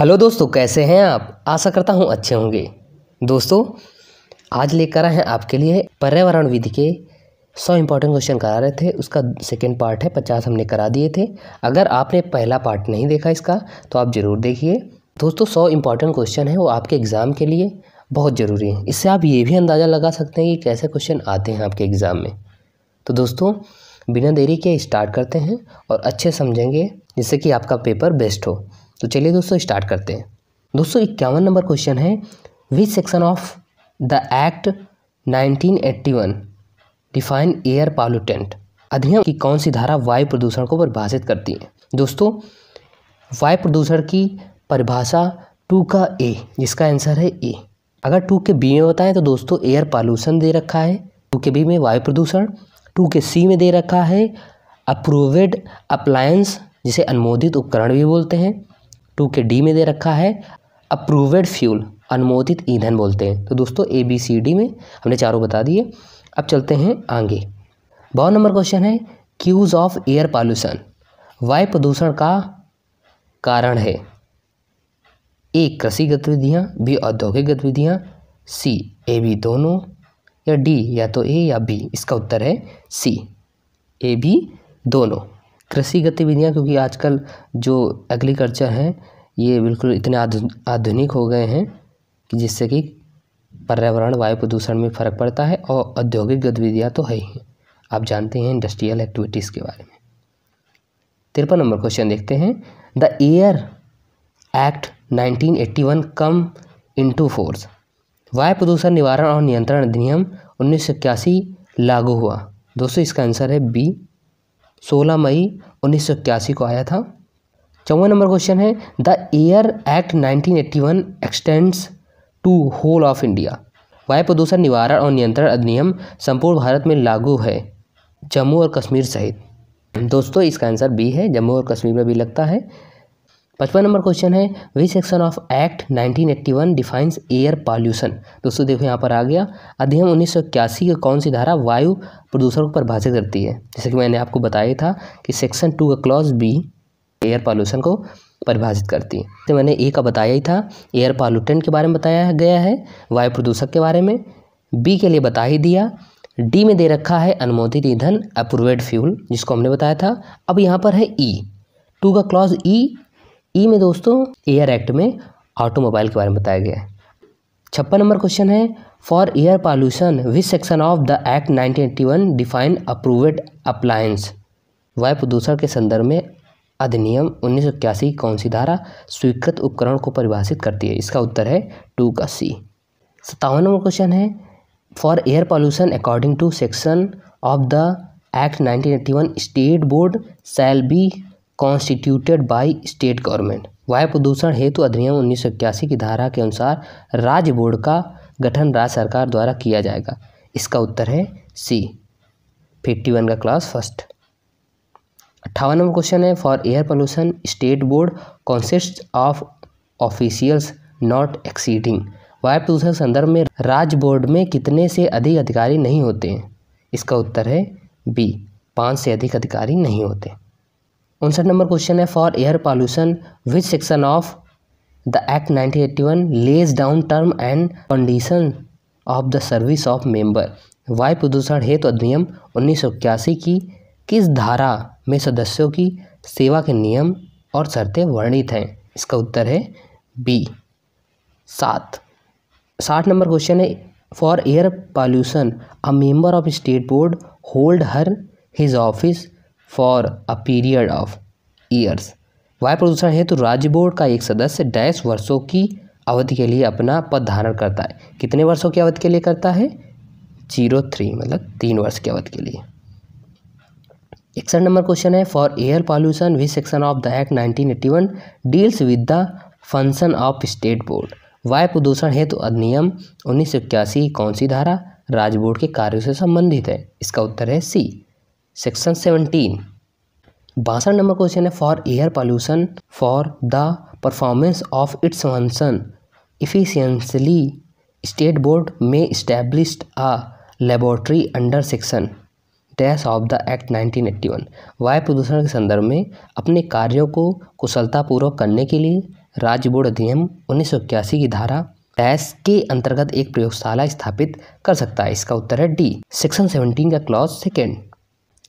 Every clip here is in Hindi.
हेलो दोस्तों कैसे हैं आप आशा करता हूं अच्छे होंगे दोस्तों आज लेकर आए हैं आपके लिए पर्यावरण विधि के सौ इंपॉर्टेंट क्वेश्चन करा रहे थे उसका सेकेंड पार्ट है पचास हमने करा दिए थे अगर आपने पहला पार्ट नहीं देखा इसका तो आप ज़रूर देखिए दोस्तों सौ इंपॉर्टेंट क्वेश्चन है वो आपके एग्ज़ाम के लिए बहुत ज़रूरी है इससे आप ये भी अंदाज़ा लगा सकते हैं कि कैसे क्वेश्चन आते हैं आपके एग्ज़ाम में तो दोस्तों बिना देरी के स्टार्ट करते हैं और अच्छे समझेंगे जिससे कि आपका पेपर बेस्ट हो तो चलिए दोस्तों स्टार्ट करते हैं दोस्तों इक्यावन नंबर क्वेश्चन है which section of the act 1981 define air pollutant अधिनियम की कौन सी धारा वायु प्रदूषण को परिभाषित करती है दोस्तों वायु प्रदूषण की परिभाषा टू का ए जिसका आंसर है ए अगर टू के बी में बताएं तो दोस्तों एयर पॉल्यूशन दे रखा है टू के बी में वायु प्रदूषण टू के सी में दे रखा है अप्रूवेड अप्लायंस जिसे अनुमोदित उपकरण भी बोलते हैं टू के डी में दे रखा है अप्रूवेड फ्यूल अनुमोदित ईंधन बोलते हैं तो दोस्तों ए बी सी डी में हमने चारों बता दिए अब चलते हैं आगे बहुत नंबर क्वेश्चन है क्यूज़ ऑफ एयर पॉल्यूशन वायु प्रदूषण का कारण है ए कृषि गतिविधियाँ बी औद्योगिक गतिविधियाँ सी ए बी दोनों या डी या तो ए या बी इसका उत्तर है सी ए बी दोनों कृषि गतिविधियाँ क्योंकि आजकल जो एग्रीकल्चर हैं ये बिल्कुल इतने आधुनिक हो गए हैं कि जिससे कि पर्यावरण वायु प्रदूषण में फ़र्क पड़ता है और औद्योगिक गतिविधियाँ तो है ही आप जानते हैं इंडस्ट्रियल एक्टिविटीज़ के बारे में तिरपन नंबर क्वेश्चन देखते हैं the air act 1981 come into force वायु प्रदूषण निवारण और नियंत्रण अधिनियम उन्नीस लागू हुआ दोस्तों इसका आंसर है बी सोलह मई उन्नीस को आया था चौवन नंबर क्वेश्चन है the air act 1981 extends to whole of India वायु प्रदूषण निवारण और नियंत्रण अधिनियम संपूर्ण भारत में लागू है जम्मू और कश्मीर सहित दोस्तों इसका आंसर बी है जम्मू और कश्मीर में भी लगता है पचपन नंबर क्वेश्चन है which section of act 1981 defines air pollution दोस्तों देखो यहाँ पर आ गया अधिनियम उन्नीस की कौन सी धारा वायु प्रदूषण को परिभाषित करती है जैसे कि मैंने आपको बताया था कि सेक्शन टू का क्लॉज बी एयर पॉल्यूशन को परिभाषित करती है तो मैंने ए का बताया ही था एयर पॉल्यूटेंट के बारे में बताया गया है वायु प्रदूषक के बारे में बी के लिए बता ही दिया डी में दे रखा है अनुमोदित ईंधन अप्रूवेड फ्यूल जिसको हमने बताया था अब यहाँ पर है ई e. टू का क्लॉज ई e ई में दोस्तों एयर एक्ट में ऑटोमोबाइल के बारे में बताया गया है छप्पन नंबर क्वेश्चन है for air pollution which section of the act 1981 define approved appliance वायु प्रदूषण के संदर्भ में अधिनियम उन्नीस कौन सी धारा स्वीकृत उपकरण को परिभाषित करती है इसका उत्तर है टू का सी सत्तावन नंबर क्वेश्चन है for air pollution according to section of the act 1981 state board shall be constituted by state government वायु प्रदूषण हेतु अधिनियम उन्नीस की धारा के अनुसार राज्य बोर्ड का गठन राज्य सरकार द्वारा किया जाएगा इसका उत्तर है सी फिफ्टी वन का क्लास फर्स्ट अट्ठावन नंबर क्वेश्चन है for air pollution state board consist of officials not exceeding वायु प्रदूषण संदर्भ में राज्य बोर्ड में कितने से अधिक अधिकारी नहीं होते हैं इसका उत्तर है बी पाँच से अधिक अधिकारी नहीं होते उनसठ नंबर क्वेश्चन है for air pollution which section of the act 1981 lays down term and condition of the service of member वायु प्रदूषण हेतु अधिनियम उन्नीस की किस धारा में सदस्यों की सेवा के नियम और शर्तें वर्णित हैं इसका उत्तर है बी सात साठ नंबर क्वेश्चन है for air pollution a member of state board hold her his office for a period of years वायु प्रदूषण हेतु तो राज्य बोर्ड का एक सदस्य डैश वर्षों की अवधि के लिए अपना पद धारण करता है कितने वर्षों की अवधि के लिए करता है जीरो थ्री मतलब तीन वर्ष की अवधि के लिए इकसठ नंबर क्वेश्चन है for air pollution which section of the act nineteen one deals with the function of state board वायु प्रदूषण हेतु तो अधिनियम उन्नीस सौ इक्यासी कौन सी धारा राज्य बोर्ड के कार्यों से संबंधित है इसका उत्तर है सी सेक्शन सेवनटीन बासठ नंबर क्वेश्चन है for air pollution for the performance of its function efficiently state board may establish a laboratory under section dash of the act 1981 वायु प्रदूषण के संदर्भ में अपने कार्यों को कुशलतापूर्वक करने के लिए राज्य बोर्ड अधिनियम उन्नीस की धारा डैश के अंतर्गत एक प्रयोगशाला स्थापित कर सकता है इसका उत्तर है डी सेक्शन 17 का क्लॉज सेकेंड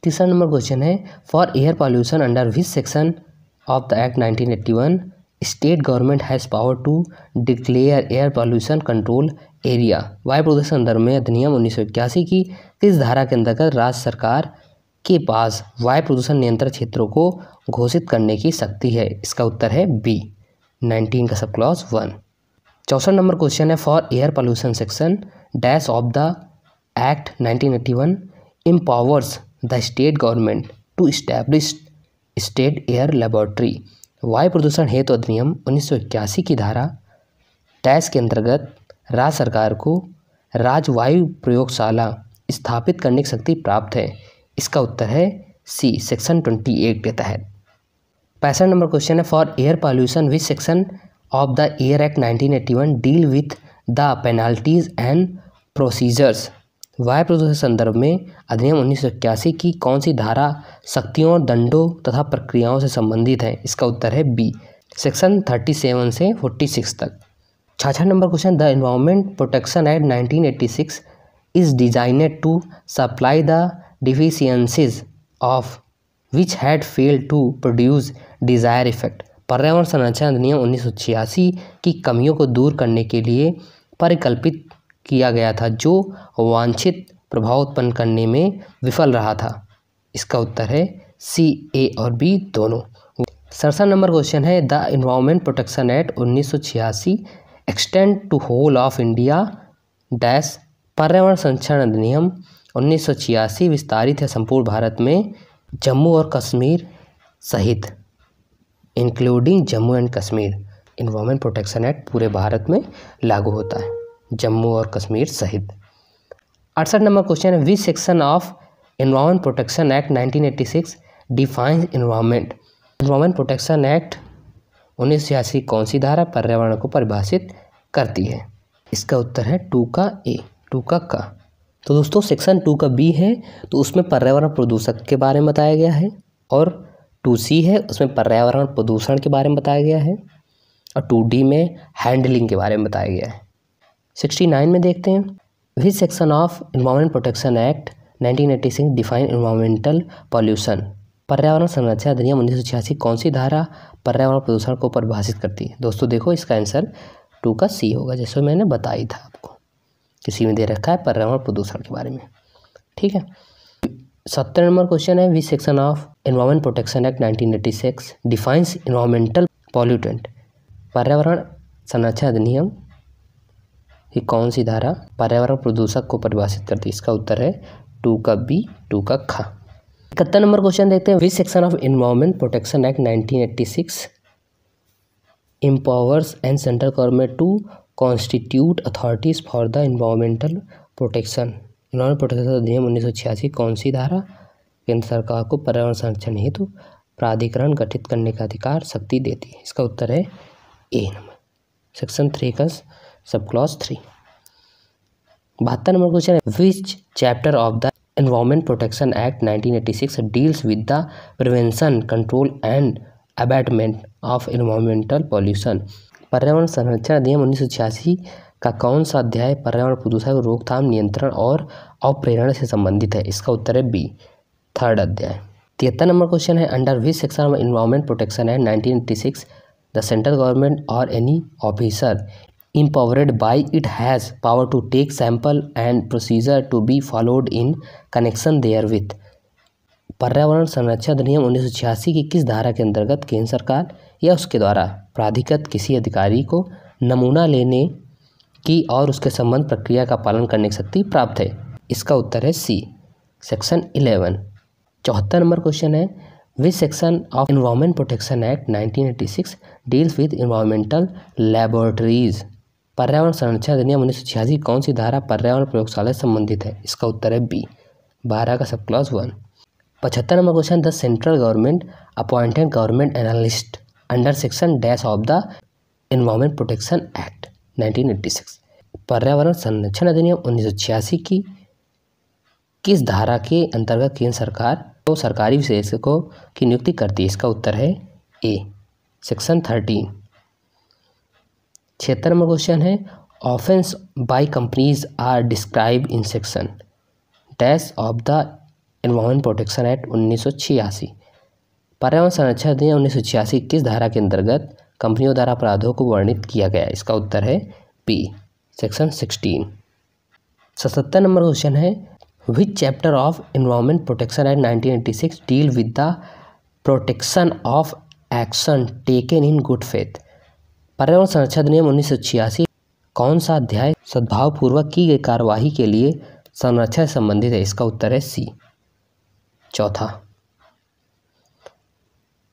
तीसरा नंबर क्वेश्चन है for air pollution under which section of the act 1981 state government has power to declare air pollution control area वायु प्रदूषण संदर्भ में अधिनियम उन्नीस की किस धारा के अंतर्गत राज्य सरकार के पास वायु प्रदूषण नियंत्रण क्षेत्रों को घोषित करने की शक्ति है इसका उत्तर है बी नाइनटीन का सब क्लॉज वन चौसठ नंबर क्वेश्चन है for air pollution section dash of the act 1981 empowers the state government to establish state air laboratory वायु प्रदूषण हेतु अधिनियम उन्नीस की धारा टैस के अंतर्गत राज्य सरकार को राज्य वायु प्रयोगशाला स्थापित करने की शक्ति प्राप्त है इसका उत्तर है सी सेक्शन ट्वेंटी एट के तहत पैसठ नंबर क्वेश्चन है for air pollution with section of the air act 1981 deal with the penalties and procedures वायु प्रदूषण संदर्भ में अधिनियम उन्नीस की कौन सी धारा शक्तियों दंडों तथा प्रक्रियाओं से संबंधित है इसका उत्तर है बी सेक्शन 37 से 46 तक छाछठ number question the environment protection act 1986 is designed to supply the deficiencies of which had fail to produce desire effect पर्यावरण संरक्षण अधिनियम उन्नीस की कमियों को दूर करने के लिए परिकल्पित किया गया था जो वांछित प्रभाव उत्पन्न करने में विफल रहा था इसका उत्तर है सी ए और बी दोनों सड़सठ नंबर क्वेश्चन है द इन्वायरमेंट प्रोटेक्शन एक्ट उन्नीस सौ छियासी extend to whole of India dash पर्यावरण संरक्षण अधिनियम उन्नीस सौ छियासी विस्तारित है संपूर्ण भारत में जम्मू और कश्मीर सहित including Jammu and Kashmir environment protection act पूरे भारत में लागू होता है जम्मू और कश्मीर सहित अड़सठ नंबर क्वेश्चन है V section of environment protection act 1986 defines environment environment protection act उन्नीस कौन सी धारा पर्यावरण को परिभाषित करती है इसका उत्तर है टू का ए टू का का तो दोस्तों सेक्शन टू का बी है तो उसमें पर्यावरण प्रदूषक के बारे में बताया गया है और टू सी है उसमें पर्यावरण प्रदूषण के बारे में बताया गया है और टू डी में हैंडलिंग के बारे में बताया गया है सिक्सटी नाइन में देखते हैं which section of environment protection act nineteen six define environmental pollution पर्यावरण संरक्षण अधिनियम उन्नीस सौ छियासी कौन सी धारा पर्यावरण प्रदूषण को परिभाषित करती है दोस्तों देखो इसका आंसर टू का सी होगा जैसे मैंने बताई था आपको किसी में दे रखा है पर्यावरण प्रदूषण के बारे में ठीक है सत्तर नंबर क्वेश्चन है which section of environment protection act six defines environmental pollutant पर्यावरण संरक्षण अधिनियम ये कौन सी धारा पर्यावरण प्रदूषक को परिभाषित करती है इसका उत्तर है टू का बी टू का खा इकहत्तर नंबर क्वेश्चन देखते हैं which section of environment protection act 1986 empowers and central government to constitute authorities for the environmental protection environment protection अधिनियम उन्नीस सौ छियासी कौन सी धारा केंद्र सरकार को पर्यावरण संरक्षण हेतु प्राधिकरण गठित करने का अधिकार शक्ति देती है इसका उत्तर है ए नंबर सेक्शन थ्री का सब क्लॉज थ्री बहत्तर नंबर क्वेश्चन है which chapter of the environment protection act 1986 deals with the prevention control and abatement of environmental pollution पर्यावरण संरक्षण अधिनियम उन्नीस का कौन सा अध्याय पर्यावरण प्रदूषण रोकथाम नियंत्रण और अवप्रेरण से संबंधित है इसका उत्तर है बी थर्ड अध्याय तिहत्तर नंबर क्वेश्चन है under which section of environment protection act nineteen eighty six the central government और any officer empowered by it has power to take sample and procedure to be followed in connection therewith पर्यावरण संरक्षण अधिनियम उन्नीस की किस धारा के अंतर्गत केंद्र सरकार या उसके द्वारा प्राधिकृत किसी अधिकारी को नमूना लेने की और उसके संबंध प्रक्रिया का पालन करने की शक्ति प्राप्त है इसका उत्तर है सी सेक्शन इलेवन चौहत्तर नंबर क्वेश्चन है which section of environment protection act 1986 deals with environmental laboratories पर्यावरण संरक्षण अधिनियम उन्नीस सौ कौन सी धारा पर्यावरण प्रयोगशाला से संबंधित है इसका उत्तर है बी बारह का सब क्लास वन पचहत्तर number question the central government appointed government analyst under section dash of the environment protection act 1986 पर्यावरण संरक्षण अधिनियम उन्नीस की किस धारा के अंतर्गत केंद्र सरकार तो सरकारी विशेषकों की नियुक्ति करती है इसका उत्तर है ए सेक्शन थर्टीन छिहत्तर नंबर क्वेश्चन है offence by companies are describe in section dash of the environment protection act उन्नीस सौ छियासी पर्यावरण संरक्षण अधिनियम उन्नीस सौ छियासी किस धारा के अंतर्गत कंपनियों द्वारा अपराधों को वर्णित किया गया इसका उत्तर है पी सेक्शन सिक्सटीन सतहत्तर नंबर क्वेश्चन है which chapter of environment protection act nineteen eighty six deal with the protection of action taken in good faith पर्यावरण संरक्षण अधिनियम उन्नीस कौन सा अध्याय सद्भावपूर्वक की गई कार्यवाही के लिए संरक्षण संबंधित है इसका उत्तर है सी चौथा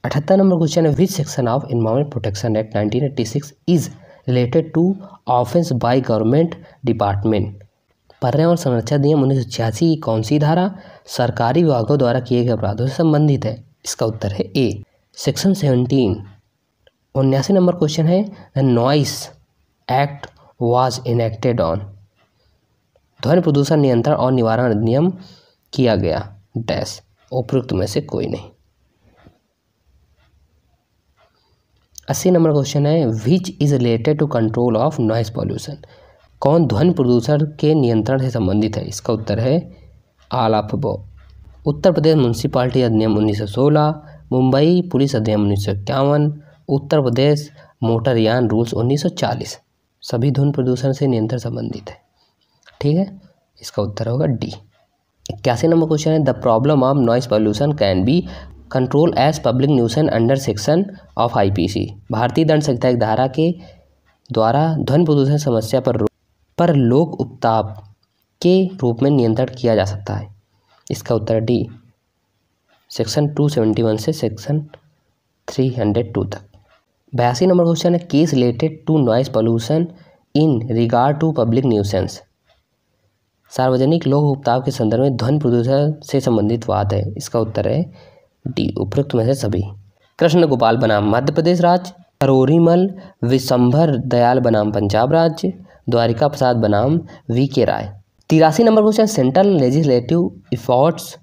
अठहत्तर नंबर क्वेश्चन है which section of environment protection act 1986 is related to offence by government department पर्यावरण संरक्षण अधिनियम उन्नीस की कौन सी धारा सरकारी विभागों द्वारा किए गए अपराधों से संबंधित है इसका उत्तर है ए सेक्शन सेवनटीन उन्यासी नंबर क्वेश्चन है noise act was enacted on ध्वनि प्रदूषण नियंत्रण और निवारण अधिनियम किया गया डैश उपयुक्त में से कोई नहीं अस्सी नंबर क्वेश्चन है which is related to control of noise pollution कौन ध्वनि प्रदूषण के नियंत्रण से संबंधित है इसका उत्तर है आल ऑफ बो उत्तर प्रदेश म्यूनसिपाल्टी अधिनियम 1916 मुंबई पुलिस अधिनियम उन्नीस उत्तर प्रदेश मोटरयान रूल्स 1940 सभी ध्वन प्रदूषण से नियंत्रण संबंधित है ठीक है इसका उत्तर होगा डी इक्यासी नंबर क्वेश्चन है the problem of noise pollution can be control as public nuisance under section of IPC भारतीय दंड संहिता एक धारा के द्वारा ध्वनि प्रदूषण समस्या पर पर लोक उपताप के रूप में नियंत्रण किया जा सकता है इसका उत्तर डी सेक्शन 271 से सेक्शन 302 तक बयासी नंबर क्वेश्चन है case related to noise pollution in regard to public nuisance सार्वजनिक लोक उपताप के संदर्भ में ध्वनि प्रदूषण से संबंधित वाद है इसका उत्तर है डी उपरोक्त में से सभी कृष्ण गोपाल बनाम मध्य प्रदेश राज्य करोरीमल विशंभर दयाल बनाम पंजाब राज्य द्वारिका प्रसाद बनाम वी के राय तिरासी number question central legislative efforts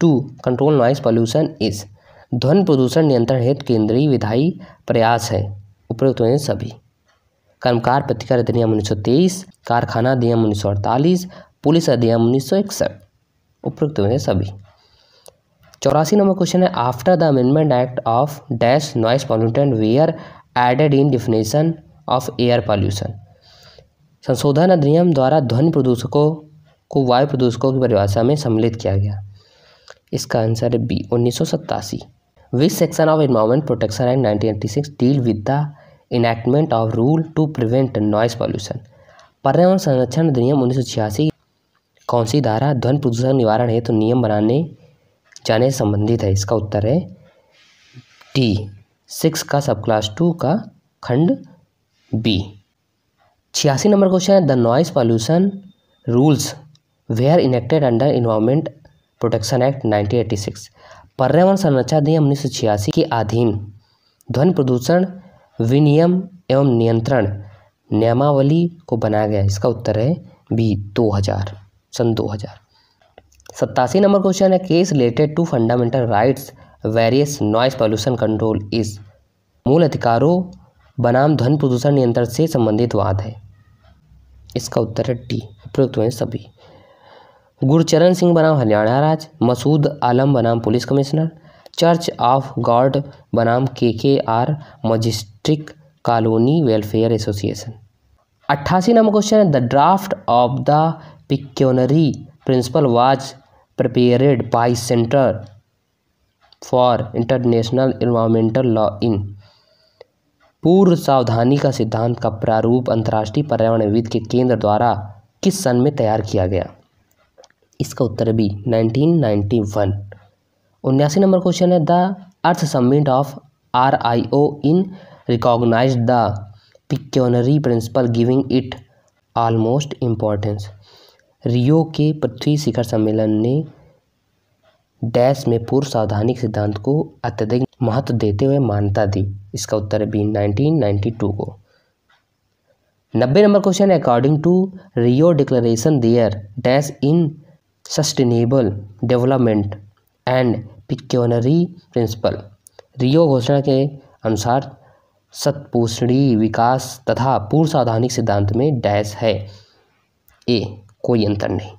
to control noise pollution is ध्वनि प्रदूषण नियंत्रण हेतु केंद्रीय विधायी प्रयास है उपयुक्त हुए सभी कर्मकार प्रतिकर अधिनियम उन्नीस तेईस कारखाना अधिनियम अड़तालीस पुलिस अधिनियम उन्नीस सौ इकसठ उपयुक्त हुए सभी चौरासी नंबर क्वेश्चन है after the amendment act of dash noise pollution were added in definition of air pollution संशोधन अधिनियम द्वारा ध्वनि प्रदूषकों को वायु प्रदूषकों की परिभाषा में सम्मिलित किया गया इसका आंसर है बी उन्नीस सौ सत्तासी of section protection act nineteen eighty 1986 deal with the enactment of rule to prevent noise pollution पर्यावरण संरक्षण अधिनियम उन्नीस कौन सी धारा ध्वनि प्रदूषण निवारण हेतु तो नियम बनाने जाने संबंधित है इसका उत्तर है टी सिक्स का सब क्लास टू का खंड बी छियासी नंबर क्वेश्चन है the noise pollution rules were are enacted under environment protection act 1986 पर्यावरण संरचना अधिनियम उन्नीस सौ के अधीन ध्वनि प्रदूषण विनियम एवं नियंत्रण नियमावली को बनाया गया इसका उत्तर है बी 2000 सन 2000 सत्तासी नंबर क्वेश्चन है case related to fundamental rights various noise pollution control इस मूल अधिकारों बनाम ध्वनि प्रदूषण नियंत्रण से संबंधित वाद है इसका उत्तर है डी उपयुक्त हुए सभी गुरचरण सिंह बनाम हरियाणा राज्य मसूद आलम बनाम police commissioner church of God बनाम K K R majestic colony welfare association अट्ठासी नंबर क्वेश्चन है the draft of the precautionary principle was prepared by centre for international environmental law in पूर्व सावधानी का सिद्धांत का प्रारूप अंतर्राष्ट्रीय पर्यावरण विद के केंद्र द्वारा किस सन में तैयार किया गया इसका उत्तर बी 1991 उन्यासी नंबर क्वेश्चन है the earth summit of R I O in recognize the precautionary principle giving it almost importance Rio के पृथ्वी शिखर सम्मेलन ने डैश में पूर्व सावधानिक सिद्धांत को अत्यधिक महत्व देते हुए मान्यता दी इसका उत्तर बी 1992 को नब्बे number question according to Rio declaration their dash in sustainable development and precautionary principle Rio घोषणा के अनुसार सत्पोषणी विकास तथा पूर्व साधानिक सिद्धांत में डैश है ए कोई अंतर नहीं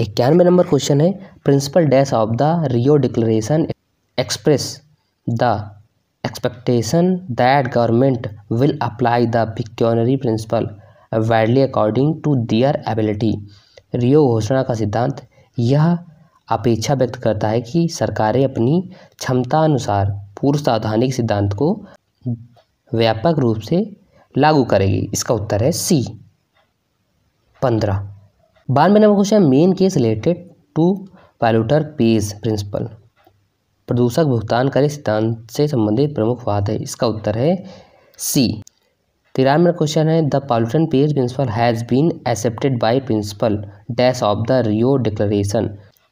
इक्यानवे नंबर क्वेश्चन है principle dash of the Rio declaration express the expectation that government will apply the precautionary principle widely according to their ability Rio घोषणा का सिद्धांत यह अपेक्षा व्यक्त करता है कि सरकारें अपनी क्षमता अनुसार पूर्व सावधानिक सिद्धांत को व्यापक रूप से लागू करेगी इसका उत्तर है सी पंद्रह बानवे number question main case related to polluter pays principle प्रदूषक भुगतान करे सिद्धांत से संबंधित प्रमुख बात है इसका उत्तर है सी तिरानवे क्वेश्चन है the polluter pays principle has been accepted by principle dash of the Rio declaration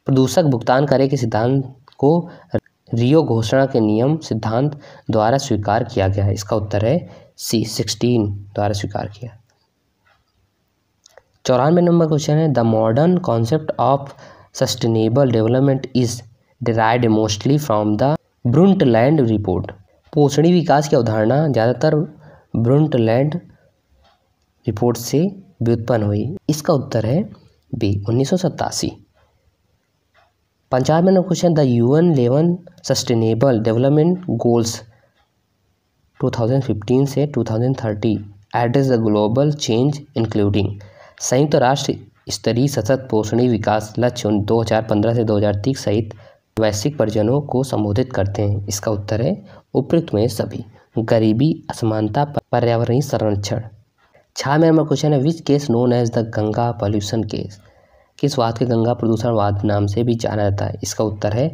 प्रदूषक भुगतान करे के सिद्धांत को रियो घोषणा के नियम सिद्धांत द्वारा स्वीकार किया गया इसका उत्तर है सी सिक्सटीन द्वारा स्वीकार किया चौरानवे नंबर क्वेश्चन है the modern concept of sustainable development is derived mostly from the Brundtland report पोषणी विकास की अवधारणा ज़्यादातर ब्रुंटलैंड रिपोर्ट से व्युत्पन्न हुई इसका उत्तर है बी उन्नीस पंचायत में question the UN eleven sustainable development goals 2015 से 2030 address the global change including संयुक्त राष्ट्र स्तरीय सतत पोषणी विकास लक्ष्य 2015 से 2030 सहित वैश्विक परिजनों को संबोधित करते हैं इसका उत्तर है उपयुक्त में सभी गरीबी असमानता पर्यावरणीय संरक्षण छह में नंबर क्वेश्चन है which case known as the Ganga pollution case किस वाद के गंगा प्रदूषणवाद नाम से भी जाना जाता है इसका उत्तर है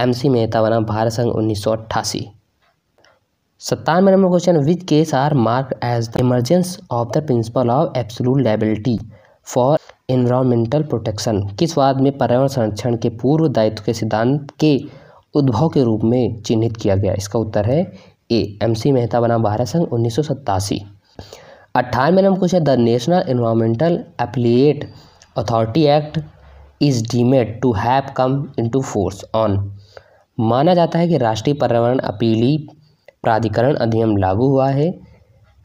एम सी मेहता बना भारत संघ उन्नीस सौ अट्ठासी सत्तानवे number question which case are mark as the emergence of the principle of absolute liability for environmental protection किस वाद में पर्यावरण संरक्षण के पूर्व दायित्व के सिद्धांत के उद्भव के रूप में चिन्हित किया गया इसका उत्तर है ए एम सी मेहता बना भारत संघ उन्नीस सौ सत्तासी अट्ठानवे number question the national environmental appellate authority act is deemed to have come into force on माना जाता है कि राष्ट्रीय पर्यावरण अपीली प्राधिकरण अधिनियम लागू हुआ है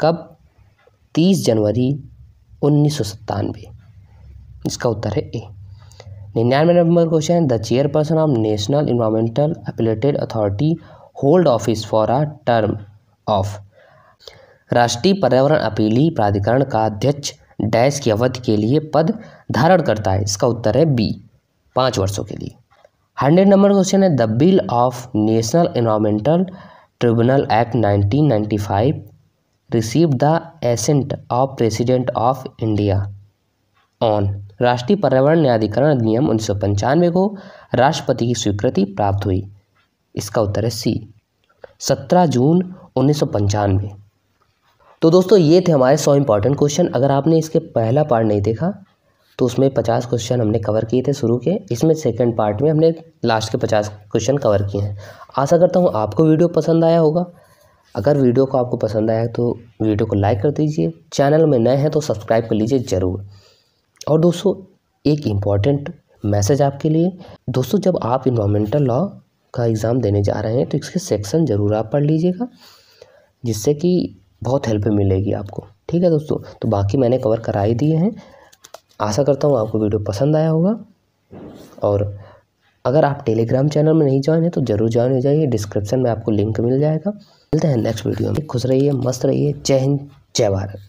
कब तीस जनवरी उन्नीस सौ सत्तानवे इसका उत्तर है ए निन्यानवे number question the chairperson of national environmental appellated authority hold office for a term of राष्ट्रीय पर्यावरण अपीली प्राधिकरण का अध्यक्ष डैश की अवधि के लिए पद धारण करता है इसका उत्तर है बी पाँच वर्षों के लिए हंड्रेड नंबर क्वेश्चन है the bill of national environmental tribunal act 1995 receive the assent of president of India on राष्ट्रीय पर्यावरण न्यायाधिकरण अधिनियम उन्नीस को राष्ट्रपति की स्वीकृति प्राप्त हुई इसका उत्तर है सी सत्रह जून उन्नीस तो दोस्तों ये थे हमारे सौ इंपॉर्टेंट क्वेश्चन अगर आपने इसके पहला पार्ट नहीं देखा तो उसमें पचास क्वेश्चन हमने कवर किए थे शुरू के इसमें सेकंड पार्ट में हमने लास्ट के पचास क्वेश्चन कवर किए हैं आशा करता हूँ आपको वीडियो पसंद आया होगा अगर वीडियो को आपको पसंद आया तो वीडियो को लाइक कर दीजिए चैनल में नए हैं तो सब्सक्राइब कर लीजिए ज़रूर और दोस्तों एक इम्पॉर्टेंट मैसेज आपके लिए दोस्तों जब आप इन्वामेंटल लॉ का एग्ज़ाम देने जा रहे हैं तो इसके सेक्शन ज़रूर आप पढ़ लीजिएगा जिससे कि बहुत हेल्प मिलेगी आपको ठीक है दोस्तों तो बाकी मैंने कवर करा ही दिए हैं आशा करता हूँ आपको वीडियो पसंद आया होगा और अगर आप टेलीग्राम चैनल में नहीं ज्वाइन है तो ज़रूर ज्वाइन हो जाइए डिस्क्रिप्शन में आपको लिंक मिल जाएगा मिलते हैं नेक्स्ट वीडियो में खुश रहिए मस्त रहिए जय हिंद जय भारत